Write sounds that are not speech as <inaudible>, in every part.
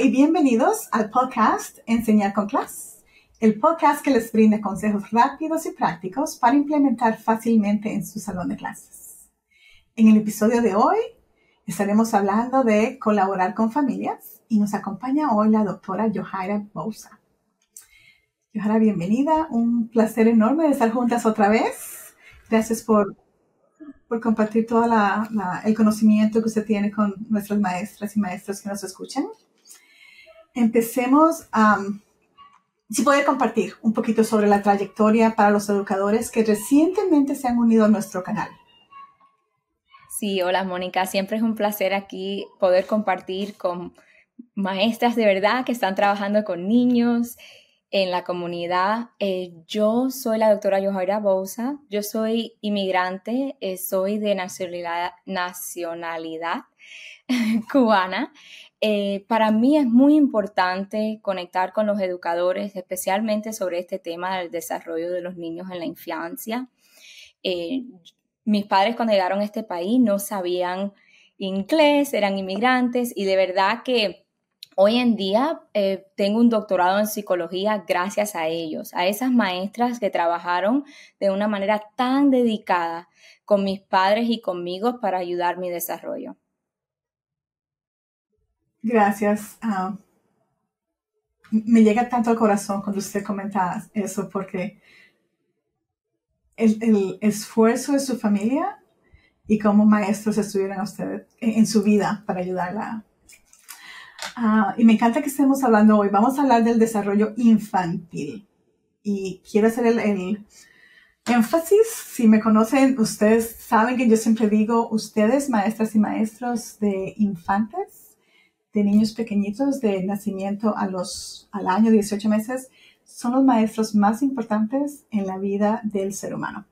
y bienvenidos al podcast Enseñar con clase el podcast que les brinda consejos rápidos y prácticos para implementar fácilmente en su salón de clases. En el episodio de hoy estaremos hablando de colaborar con familias y nos acompaña hoy la doctora Johaira Bousa. Johaira, bienvenida, un placer enorme estar juntas otra vez. Gracias por por compartir todo el conocimiento que usted tiene con nuestras maestras y maestros que nos escuchan. Empecemos a... si puede compartir un poquito sobre la trayectoria para los educadores que recientemente se han unido a nuestro canal. Sí, hola Mónica, siempre es un placer aquí poder compartir con maestras de verdad que están trabajando con niños en la comunidad. Eh, yo soy la doctora Yohaira Bouza, yo soy inmigrante, eh, soy de nacionalidad <laughs> cubana. Eh, para mí es muy importante conectar con los educadores, especialmente sobre este tema del desarrollo de los niños en la infancia. Eh, mis padres cuando llegaron a este país no sabían inglés, eran inmigrantes y de verdad que hoy en día eh, tengo un doctorado en psicología gracias a ellos, a esas maestras que trabajaron de una manera tan dedicada con mis padres y conmigo para ayudar mi desarrollo. Gracias. Ah, me llega tanto al corazón cuando usted comenta eso porque el, esfuerzo de su familia y cómo maestros estuvieron ustedes en, su vida para ayudarla. Ah, y me encanta que estemos hablando hoy. Vamos a hablar del desarrollo infantil. Y quiero hacer el énfasis, si me conocen, ustedes saben que yo siempre digo, ustedes, maestras y maestros de infantes, de niños pequeñitos de nacimiento a los, al año 18 meses son los maestros más importantes en la vida del ser humano.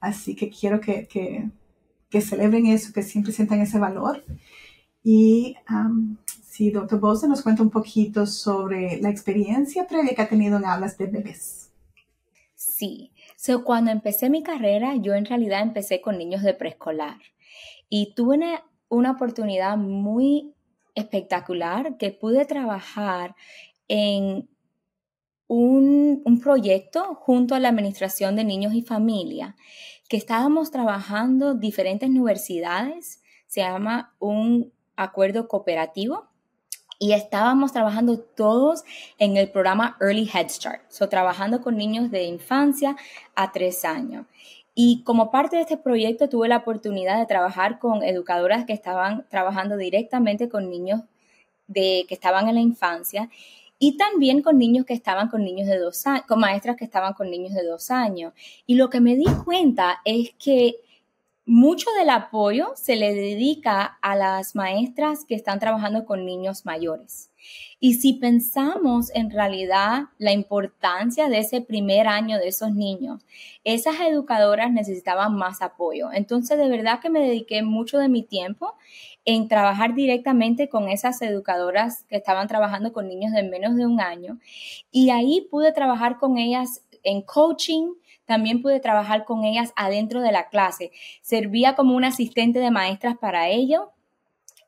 Así que quiero que, que, celebren eso, que siempre sientan ese valor. Y si doctor Bose nos cuenta un poquito sobre la experiencia previa que ha tenido en hablas de bebés. Sí, cuando empecé mi carrera, yo en realidad empecé con niños de preescolar y tuve una, una oportunidad muy espectacular que pude trabajar en un, proyecto junto a la Administración de Niños y Familia, que estábamos trabajando diferentes universidades, se llama un acuerdo cooperativo, y estábamos trabajando todos en el programa Early Head Start, so, trabajando con niños de infancia a tres años. Y como parte de este proyecto tuve la oportunidad de trabajar con educadoras que estaban trabajando directamente con niños de, que estaban en la infancia y también con niños que estaban con niños de dos años, con maestras que estaban con niños de dos años. Y lo que me di cuenta es que mucho del apoyo se le dedica a las maestras que están trabajando con niños mayores. Y si pensamos en realidad la importancia de ese primer año de esos niños, esas educadoras necesitaban más apoyo. Entonces, de verdad que me dediqué mucho de mi tiempo en trabajar directamente con esas educadoras que estaban trabajando con niños de menos de un año. Y ahí pude trabajar con ellas en coaching, también pude trabajar con ellas adentro de la clase. Servía como una asistente de maestras para ello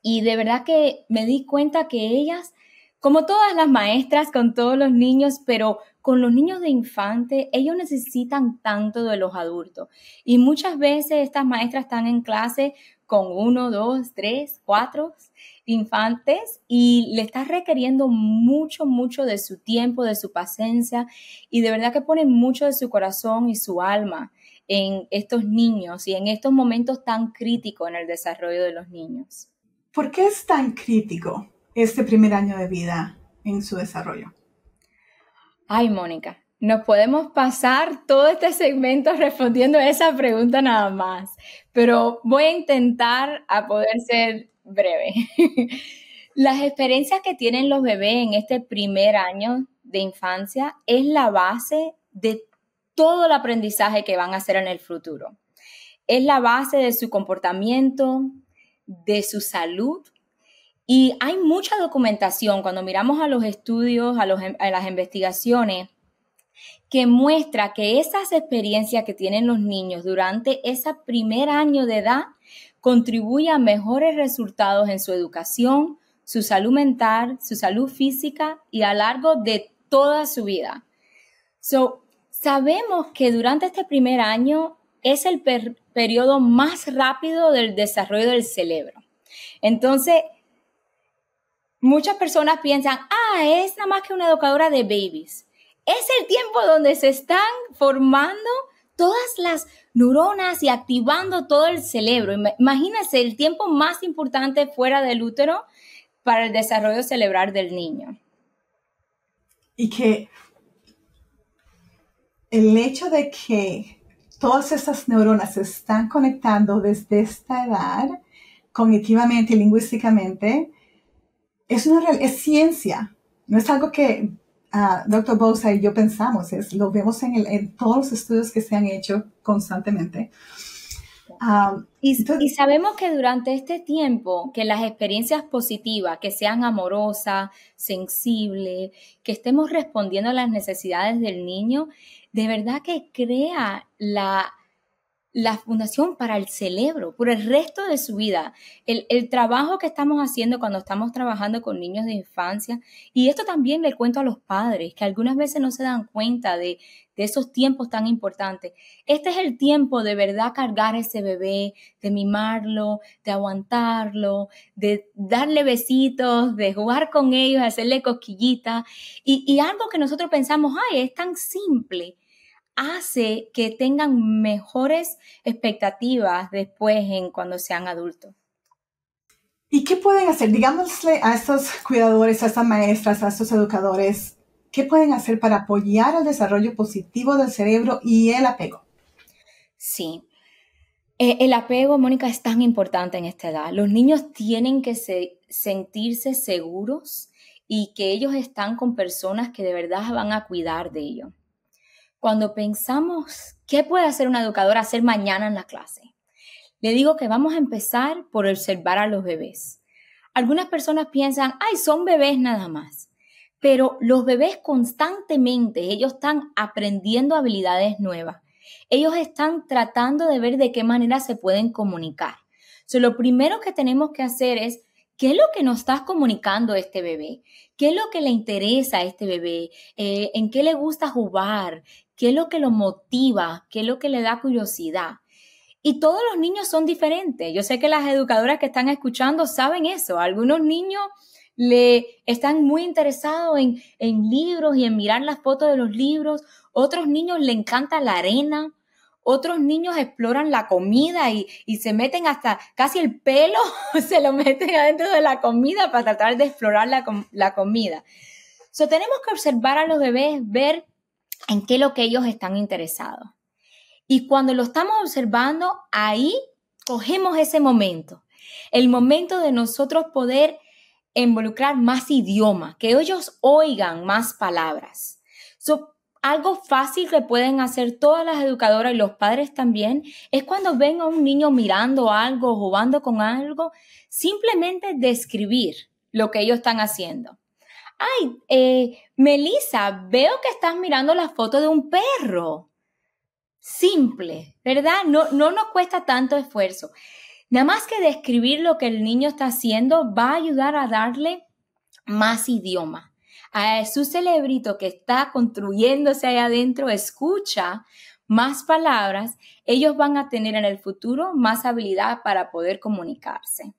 y de verdad que me di cuenta que ellas, como todas las maestras, con todos los niños, pero con los niños de infante, ellos necesitan tanto de los adultos. Y muchas veces estas maestras están en clase con uno, dos, tres, cuatro infantes y le estás requiriendo mucho, mucho de su tiempo, de su paciencia y de verdad que pone mucho de su corazón y su alma en estos niños y en estos momentos tan críticos en el desarrollo de los niños. ¿Por qué es tan crítico este primer año de vida en su desarrollo? Ay, Mónica, nos podemos pasar todo este segmento respondiendo a esa pregunta nada más, pero voy a intentar a poder ser breve. <laughs> Las experiencias que tienen los bebés en este primer año de infancia es la base de todo el aprendizaje que van a hacer en el futuro. Es la base de su comportamiento, de su salud. Y hay mucha documentación cuando miramos a los estudios, a em, las investigaciones que muestra que esas experiencias que tienen los niños durante ese primer año de edad contribuyen a mejores resultados en su educación, su salud mental, su salud física y a largo de toda su vida. So, sabemos que durante este primer año es el periodo más rápido del desarrollo del cerebro. Entonces, muchas personas piensan, ah, es nada más que una educadora de babies es el tiempo donde se están formando todas las neuronas y activando todo el cerebro. Imagínense el tiempo más importante fuera del útero para el desarrollo cerebral del niño. Y que el hecho de que todas esas neuronas se están conectando desde esta edad, cognitivamente y lingüísticamente, es, una, es ciencia, no es algo que Ah, doctor doctor Bosa y yo pensamos, es, lo vemos en, el, en todos los estudios que se han hecho constantemente. Ah, y, y, sabemos que durante este tiempo, que las experiencias positivas, que sean amorosas, sensibles, que estemos respondiendo a las necesidades del niño, de verdad que crea la, la fundación para el cerebro, por el resto de su vida. El, trabajo que estamos haciendo cuando estamos trabajando con niños de infancia, y esto también le cuento a los padres, que algunas veces no se dan cuenta de, esos tiempos tan importantes. Este es el tiempo de verdad cargar a ese bebé, de mimarlo, de aguantarlo, de darle besitos, de jugar con ellos, hacerle cosquillitas, y, y algo que nosotros pensamos, ay, es tan simple hace que tengan mejores expectativas después en cuando sean adultos. ¿Y qué pueden hacer? Digámosle a estos cuidadores, a estas maestras, a estos educadores, ¿qué pueden hacer para apoyar el desarrollo positivo del cerebro y el apego? Sí. Eh, el apego, Mónica, es tan importante en esta edad. Los niños tienen que sentirse seguros y que ellos están con personas que de verdad van a cuidar de ellos cuando pensamos qué puede hacer una educadora hacer mañana en la clase, le digo que vamos a empezar por observar a los bebés. Algunas personas piensan, ay, son bebés nada más. Pero los bebés constantemente, ellos están aprendiendo habilidades nuevas. Ellos están tratando de ver de qué manera se pueden comunicar. lo primero que tenemos que hacer es ¿Qué es lo que nos estás comunicando a este bebé? ¿Qué es lo que le interesa a este bebé? Eh, ¿En qué le gusta jugar? ¿Qué es lo que lo motiva? ¿Qué es lo que le da curiosidad? Y todos los niños son diferentes. Yo sé que las educadoras que están escuchando saben eso. Algunos niños le están muy interesados en, en libros y en mirar las fotos de los libros. Otros niños le encanta la arena. Otros niños exploran la comida y, se meten hasta casi el pelo, <laughs> se lo meten adentro de la comida para tratar de explorar la, la comida. So, tenemos que observar a los bebés, ver en qué es lo que ellos están interesados. Y cuando lo estamos observando, ahí cogemos ese momento, el momento de nosotros poder involucrar más idioma, que ellos oigan más palabras. So, algo fácil que pueden hacer todas las educadoras y los padres también es cuando ven a un niño mirando algo, jugando con algo, simplemente describir lo que ellos están haciendo. Ay, eh, Melissa, veo que estás mirando la foto de un perro. Simple, ¿verdad? No, no nos cuesta tanto esfuerzo. Nada más que describir lo que el niño está haciendo va a ayudar a darle más idioma a su celebrito que está construyéndose ahí adentro escucha más palabras, ellos van a tener en el futuro más habilidad para poder comunicarse.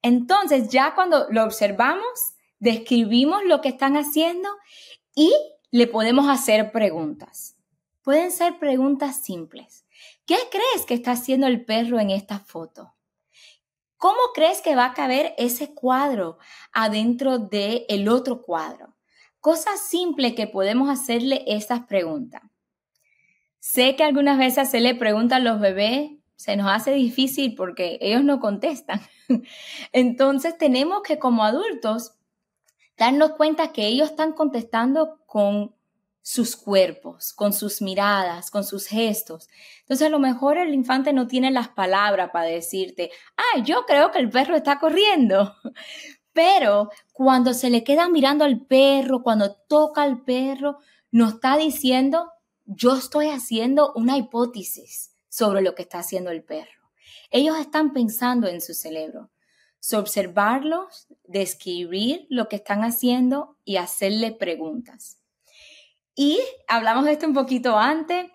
Entonces, ya cuando lo observamos, describimos lo que están haciendo y le podemos hacer preguntas. Pueden ser preguntas simples. ¿Qué crees que está haciendo el perro en esta foto? ¿Cómo crees que va a caber ese cuadro adentro del el otro cuadro? Cosa simple que podemos hacerle estas preguntas. Sé que algunas veces se le preguntan a los bebés, se nos hace difícil porque ellos no contestan. <laughs> Entonces tenemos que como adultos darnos cuenta que ellos están contestando con sus cuerpos, con sus miradas, con sus gestos. Entonces a lo mejor el infante no tiene las palabras para decirte, ¡ay, yo creo que el perro está corriendo. <laughs> Pero cuando se le queda mirando al perro, cuando toca al perro, nos está diciendo, yo estoy haciendo una hipótesis sobre lo que está haciendo el perro. Ellos están pensando en su cerebro. observarlos, describir lo que están haciendo y hacerle preguntas. Y hablamos de esto un poquito antes,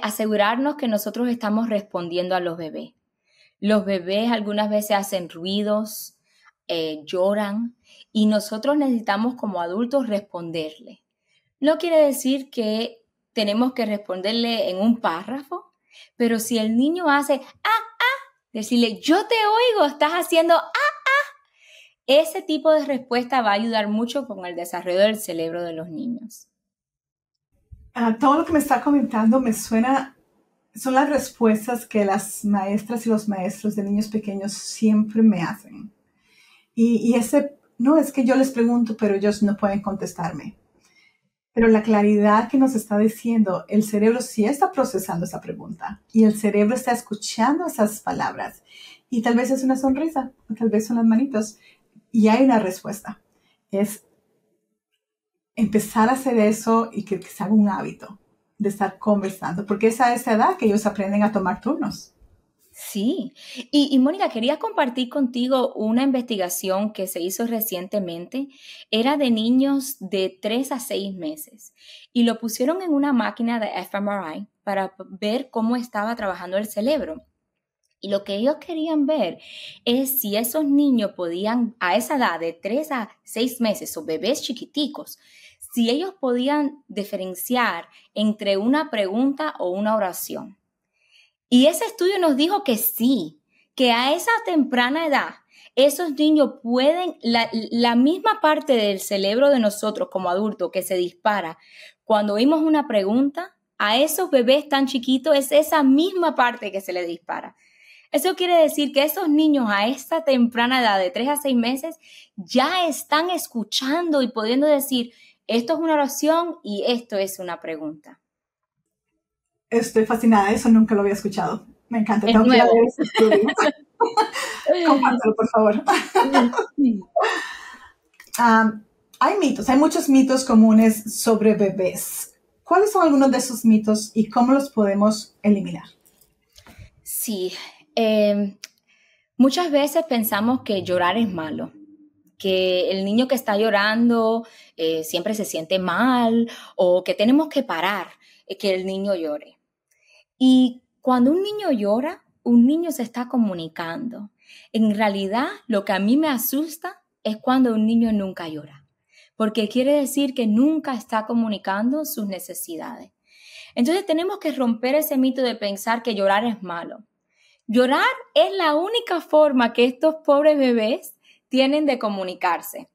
asegurarnos que nosotros estamos respondiendo a los bebés. Los bebés algunas veces hacen ruidos, eh, lloran y nosotros necesitamos como adultos responderle. No quiere decir que tenemos que responderle en un párrafo, pero si el niño hace, ah, ah, decirle, yo te oigo, estás haciendo, ah, ah, ese tipo de respuesta va a ayudar mucho con el desarrollo del cerebro de los niños. Ah, todo lo que me está comentando me suena, son las respuestas que las maestras y los maestros de niños pequeños siempre me hacen. Y, y ese, no es que yo les pregunto, pero ellos no pueden contestarme. Pero la claridad que nos está diciendo, el cerebro sí está procesando esa pregunta y el cerebro está escuchando esas palabras. Y tal vez es una sonrisa, o tal vez son las manitos y hay una respuesta. Es empezar a hacer eso y que, se haga un hábito de estar conversando, porque es a esa edad que ellos aprenden a tomar turnos. Sí, y, y, Mónica, quería compartir contigo una investigación que se hizo recientemente. Era de niños de 3 a 6 meses y lo pusieron en una máquina de fMRI para ver cómo estaba trabajando el cerebro. Y lo que ellos querían ver es si esos niños podían, a esa edad de 3 a 6 meses, o bebés chiquiticos, si ellos podían diferenciar entre una pregunta o una oración. Y ese estudio nos dijo que sí, que a esa temprana edad esos niños pueden, la, misma parte del cerebro de nosotros como adultos que se dispara cuando oímos una pregunta, a esos bebés tan chiquitos es esa misma parte que se les dispara. Eso quiere decir que esos niños a esta temprana edad de 3 a 6 meses ya están escuchando y pudiendo decir, esto es una oración y esto es una pregunta. Estoy fascinada, eso nunca lo había escuchado. Me encanta, <laughs> Compártelo, por favor. hay mitos, hay muchos mitos comunes sobre bebés. ¿Cuáles son algunos de esos mitos y cómo los podemos eliminar? Sí, em, muchas veces pensamos que llorar es malo que el niño que está llorando eh, siempre se siente mal o que tenemos que parar eh, que el niño llore. Y cuando un niño llora, un niño se está comunicando. En realidad, lo que a mí me asusta es cuando un niño nunca llora, porque quiere decir que nunca está comunicando sus necesidades. Entonces tenemos que romper ese mito de pensar que llorar es malo. Llorar es la única forma que estos pobres bebés tienen de comunicarse.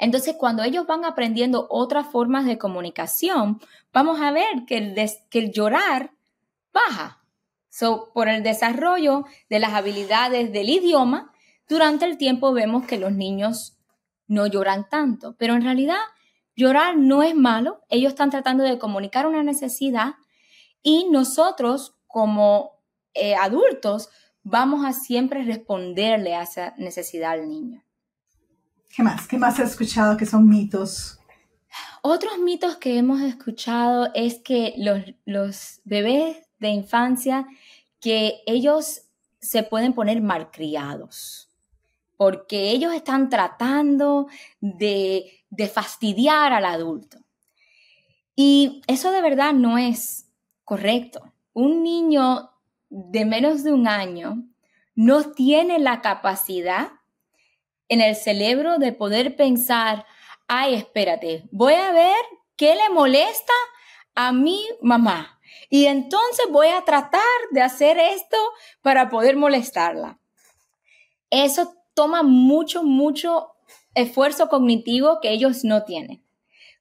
Entonces, cuando ellos van aprendiendo otras formas de comunicación, vamos a ver que el, llorar baja. por el desarrollo de las habilidades del idioma, durante el tiempo vemos que los niños no lloran tanto, pero en realidad llorar no es malo, ellos están tratando de comunicar una necesidad y nosotros como eh, adultos vamos a siempre responderle a esa necesidad al niño. ¿Qué más? ¿Qué más has escuchado que son mitos? Otros mitos que hemos escuchado es que los, los bebés de infancia, que ellos se pueden poner malcriados, porque ellos están tratando de, de fastidiar al adulto. Y eso de verdad no es correcto. Un niño de menos de un año no tiene la capacidad en el cerebro de poder pensar, ay, espérate, voy a ver qué le molesta a mi mamá. Y entonces voy a tratar de hacer esto para poder molestarla. Eso toma mucho, mucho esfuerzo cognitivo que ellos no tienen.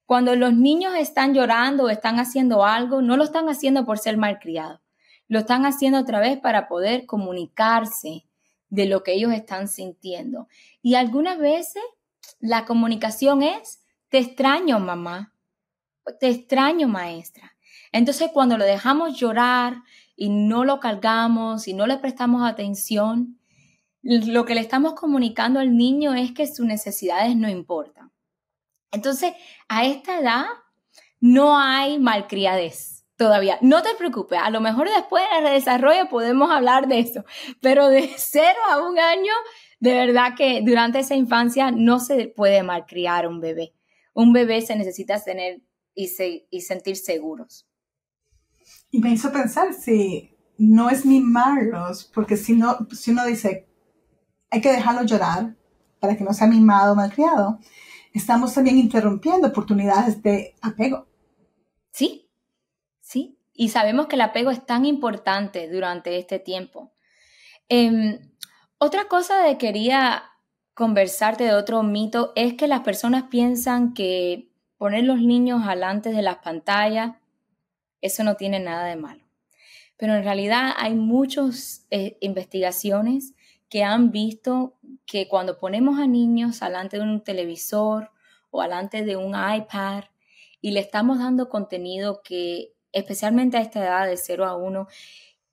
Cuando los niños están llorando o están haciendo algo, no lo están haciendo por ser malcriados lo están haciendo otra vez para poder comunicarse de lo que ellos están sintiendo. Y algunas veces la comunicación es, te extraño mamá, te extraño maestra. Entonces cuando lo dejamos llorar y no lo cargamos y no le prestamos atención, lo que le estamos comunicando al niño es que sus necesidades no importan. Entonces, a esta edad no hay malcriadez todavía. No te preocupes, a lo mejor después en desarrollo podemos hablar de eso, pero de <laughs> cero a un año, de verdad que durante esa infancia no se puede malcriar un bebé. Un bebé se necesita tener y, y sentir seguros. Y me hizo pensar si no es mimarlos, porque si, no, si uno dice, hay que dejarlo llorar para que no sea mimado o malcriado, estamos también interrumpiendo oportunidades de apego. Sí, y sabemos que el apego es tan importante durante este tiempo. Em, otra cosa de quería conversarte de otro mito es que las personas piensan que poner los niños alante de las pantallas, eso no tiene nada de malo. Pero en realidad hay muchas eh, investigaciones que han visto que cuando ponemos a niños alante de un televisor o alante de un iPad y le estamos dando contenido que especialmente a esta edad de 0 a 1,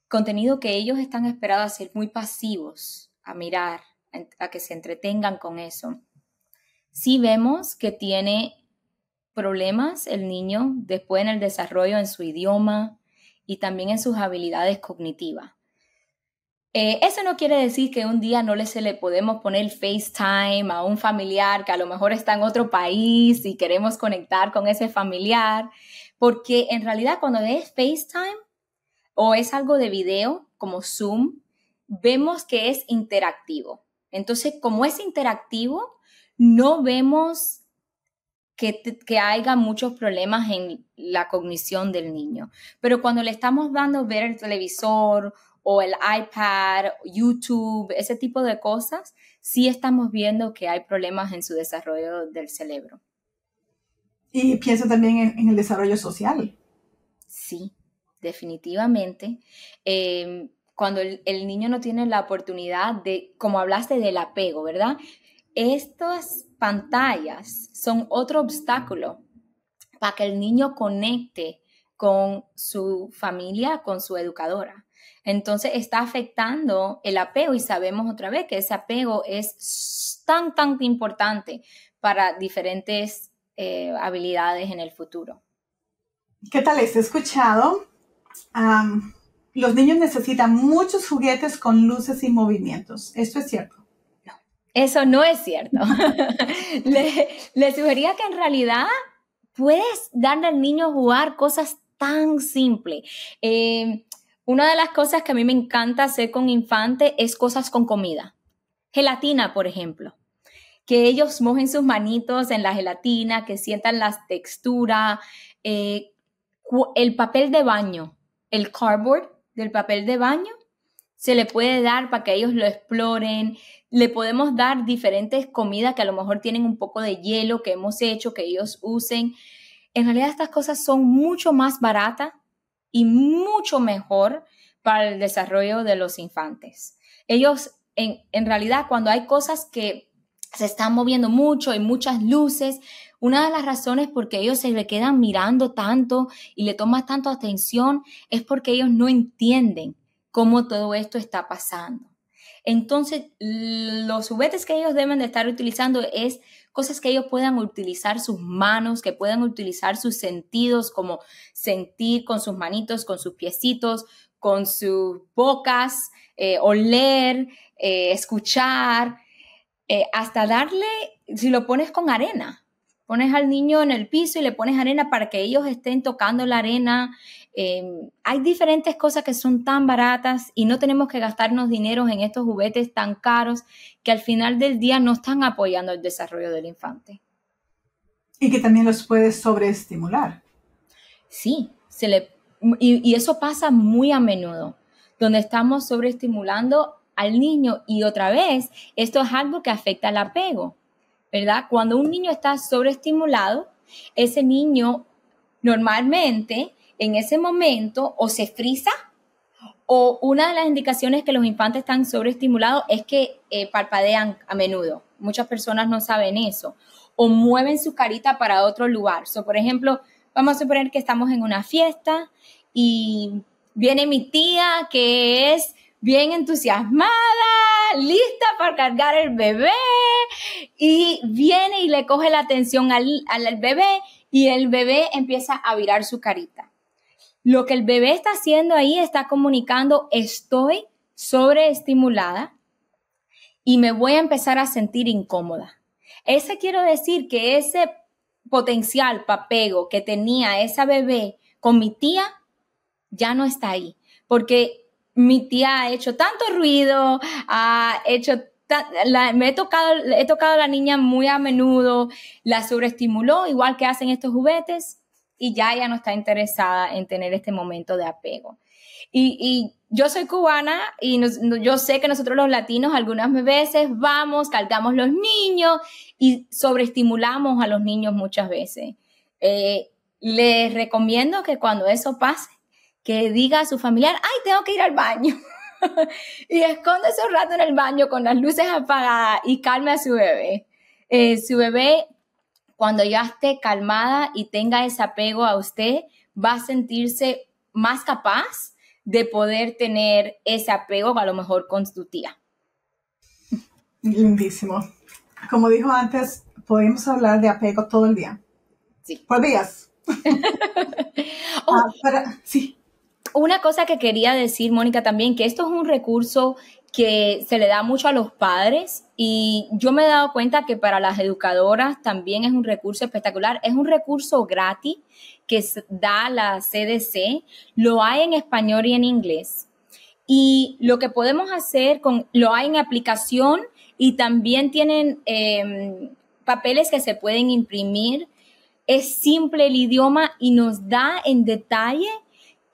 contenido que ellos están esperados a ser muy pasivos, a mirar, a que se entretengan con eso. Si vemos que tiene problemas el niño después en el desarrollo en su idioma y también en sus habilidades cognitivas. Eh, eso no quiere decir que un día no le se le podemos poner FaceTime a un familiar que a lo mejor está en otro país y queremos conectar con ese familiar, porque en realidad cuando es FaceTime o es algo de video como Zoom, vemos que es interactivo. Entonces, como es interactivo, no vemos que, que, haya muchos problemas en la cognición del niño. Pero cuando le estamos dando ver el televisor o el iPad, YouTube, ese tipo de cosas, sí estamos viendo que hay problemas en su desarrollo del cerebro. Y pienso también en, el desarrollo social. Sí, definitivamente. Em, cuando el, niño no tiene la oportunidad de, como hablaste del apego, ¿verdad? Estas pantallas son otro obstáculo para que el niño conecte con su familia, con su educadora. Entonces está afectando el apego y sabemos otra vez que ese apego es tan, tan importante para diferentes eh, habilidades en el futuro. ¿Qué tal es? He escuchado. los niños necesitan muchos juguetes con luces y movimientos. ¿Esto es cierto? No, eso no es cierto. <laughs> le, sugería que en realidad puedes darle al niño a jugar cosas tan simples. Em, una de las cosas que a mí me encanta hacer con infante es cosas con comida. Gelatina, por ejemplo que ellos mojen sus manitos en la gelatina, que sientan la textura, eh, el papel de baño, el cardboard del papel de baño, se le puede dar para que ellos lo exploren. Le podemos dar diferentes comidas que a lo mejor tienen un poco de hielo que hemos hecho, que ellos usen. En realidad estas cosas son mucho más baratas y mucho mejor para el desarrollo de los infantes. Ellos, en realidad, cuando hay cosas que se están moviendo mucho, hay muchas luces. Una de las razones por qué ellos se le quedan mirando tanto y le toman tanto atención es porque ellos no entienden cómo todo esto está pasando. Entonces, los juguetes que ellos deben de estar utilizando es cosas que ellos puedan utilizar sus manos, que puedan utilizar sus sentidos, como sentir con sus manitos, con sus piecitos, con sus bocas, eh, oler, eh, escuchar, eh, hasta darle, si lo pones con arena, pones al niño en el piso y le pones arena para que ellos estén tocando la arena. Em, hay diferentes cosas que son tan baratas y no tenemos que gastarnos dinero en estos juguetes tan caros que al final del día no están apoyando el desarrollo del infante. Y que también los puedes sobreestimular. Sí, se le, y, y eso pasa muy a menudo, donde estamos sobreestimulando al niño y otra vez, esto es algo que afecta al apego, ¿verdad? Cuando un niño está sobreestimulado, ese niño normalmente en ese momento o se frisa o una de las indicaciones que los infantes están sobreestimulados es que eh, parpadean a menudo. Muchas personas no saben eso. O mueven su carita para otro lugar. por ejemplo, vamos a suponer que estamos en una fiesta y viene mi tía que es bien entusiasmada, lista para cargar el bebé y viene y le coge la atención al, bebé y el bebé empieza a virar su carita. Lo que el bebé está haciendo ahí está comunicando estoy sobreestimulada y me voy a empezar a sentir incómoda. Ese quiero decir que ese potencial papego que tenía esa bebé con mi tía ya no está ahí, porque mi tía ha hecho tanto ruido, ha hecho me he tocado, he tocado a la niña muy a menudo, la sobreestimuló, igual que hacen estos juguetes, y ya ella no está interesada en tener este momento de apego. Y, yo soy cubana y yo sé que nosotros los latinos algunas veces vamos, cargamos los niños y sobreestimulamos a los niños muchas veces. Eh, les recomiendo que cuando eso pase, que diga a su familiar, ay, tengo que ir al baño. <laughs> y esconde ese rato en el baño con las luces apagadas y calme a su bebé. Eh, su bebé, cuando ya esté calmada y tenga ese apego a usted, va a sentirse más capaz de poder tener ese apego a lo mejor con su tía. Lindísimo. Como dijo antes, podemos hablar de apego todo el día. Sí. Por días. <laughs> Ah, oh. sí una cosa que quería decir, Mónica, también, que esto es un recurso que se le da mucho a los padres y yo me he dado cuenta que para las educadoras también es un recurso espectacular. Es un recurso gratis que da la CDC. Lo hay en español y en inglés. Y lo que podemos hacer con, lo hay en aplicación y también tienen em, papeles que se pueden imprimir. Es simple el idioma y nos da en detalle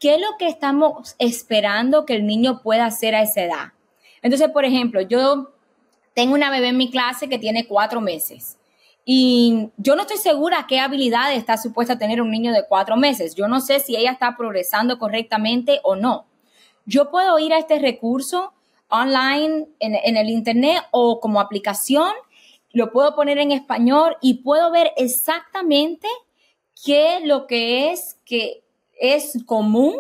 ¿qué es lo que estamos esperando que el niño pueda hacer a esa edad? Entonces, por ejemplo, yo tengo una bebé en mi clase que tiene cuatro meses. Y yo no estoy segura qué habilidades está supuesta tener un niño de cuatro meses. Yo no sé si ella está progresando correctamente o no. Yo puedo ir a este recurso online en, en, el Internet o como aplicación, lo puedo poner en español y puedo ver exactamente qué lo que es que es común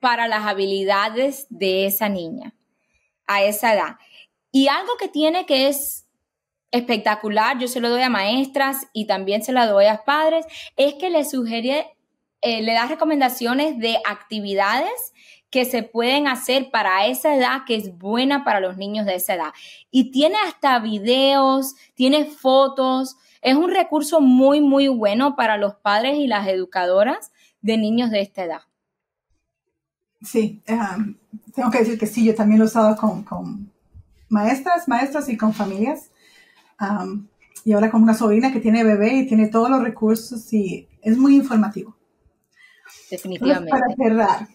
para las habilidades de esa niña a esa edad. Y algo que tiene que es espectacular, yo se lo doy a maestras y también se lo doy a padres, es que le sugiere, eh, le da recomendaciones de actividades que se pueden hacer para esa edad que es buena para los niños de esa edad. Y tiene hasta videos, tiene fotos, es un recurso muy, muy bueno para los padres y las educadoras de niños de esta edad. Sí, ah, tengo que decir que sí, yo también lo he usado con, con maestras, y con familias. y ahora con una sobrina que tiene bebé y tiene todos los recursos y es muy informativo. Definitivamente. para cerrar,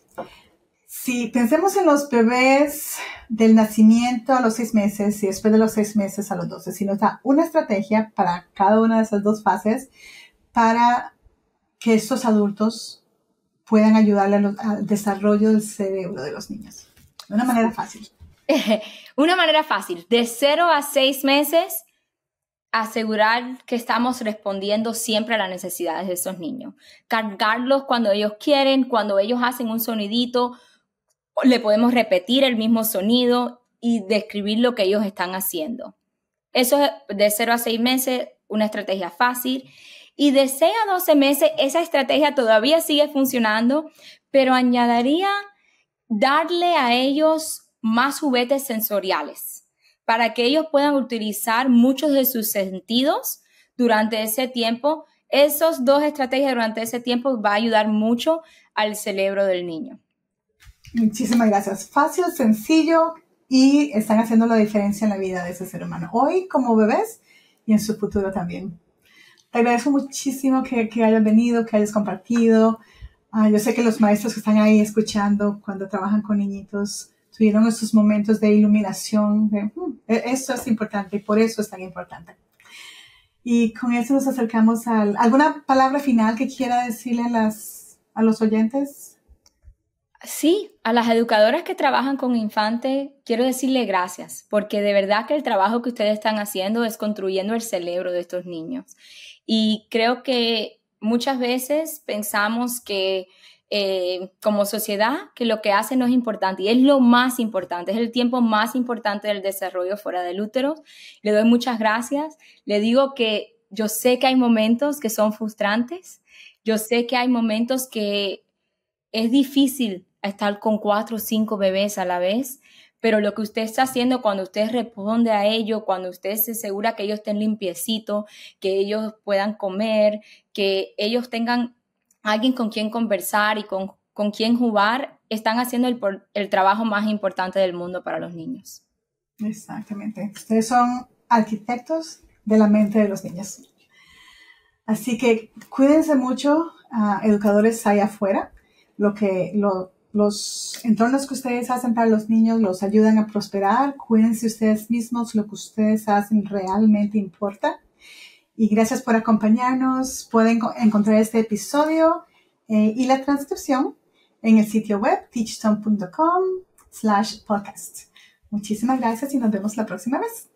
si pensemos en los bebés del nacimiento a los seis meses y después de los seis meses a los doce, si nos da una estrategia para cada una de esas dos fases para que estos adultos puedan ayudarle al desarrollo del cerebro de los niños. De una manera fácil. <laughs> una manera fácil. De cero a seis meses, asegurar que estamos respondiendo siempre a las necesidades de esos niños. Cargarlos cuando ellos quieren, cuando ellos hacen un sonidito, le podemos repetir el mismo sonido y describir lo que ellos están haciendo. Eso es de cero a seis meses, una estrategia fácil. Y de 6 a 12 meses esa estrategia todavía sigue funcionando, pero añadiría darle a ellos más juguetes sensoriales para que ellos puedan utilizar muchos de sus sentidos durante ese tiempo. Esas dos estrategias durante ese tiempo va a ayudar mucho al cerebro del niño. Muchísimas gracias. Fácil, sencillo y están haciendo la diferencia en la vida de ese ser humano. Hoy como bebés y en su futuro también. Te agradezco muchísimo que, que hayas venido, que hayas compartido. Ah, yo sé que los maestros que están ahí escuchando cuando trabajan con niñitos tuvieron esos momentos de iluminación, mm, e-, Eso es importante y por eso es tan importante. Y con eso nos acercamos al... alguna palabra final que quiera decirle a, las, a los oyentes. Sí, a las educadoras que trabajan con infantes, quiero decirle gracias, porque de verdad que el trabajo que ustedes están haciendo es construyendo el cerebro de estos niños. Y creo que muchas veces pensamos que eh, como sociedad que lo que hace no es importante y es lo más importante, es el tiempo más importante del desarrollo fuera del útero. Le doy muchas gracias, le digo que yo sé que hay momentos que son frustrantes, yo sé que hay momentos que es difícil estar con cuatro o cinco bebés a la vez, pero lo que usted está haciendo cuando usted responde a ellos, cuando usted se asegura que ellos estén limpiecitos, que ellos puedan comer, que ellos tengan alguien con quien conversar y con, quien jugar, están haciendo el, trabajo más importante del mundo para los niños. Exactamente. Ustedes son arquitectos de la mente de los niños. Así que cuídense mucho, ah, educadores allá afuera, lo que, lo, los entornos que ustedes hacen para los niños los ayudan a prosperar. Cuídense ustedes mismos, lo que ustedes hacen realmente importa. Y gracias por acompañarnos. Pueden encontrar este episodio eh, y la transcripción en el sitio web TeachTom.com slash podcast. Muchísimas gracias y nos vemos la próxima vez.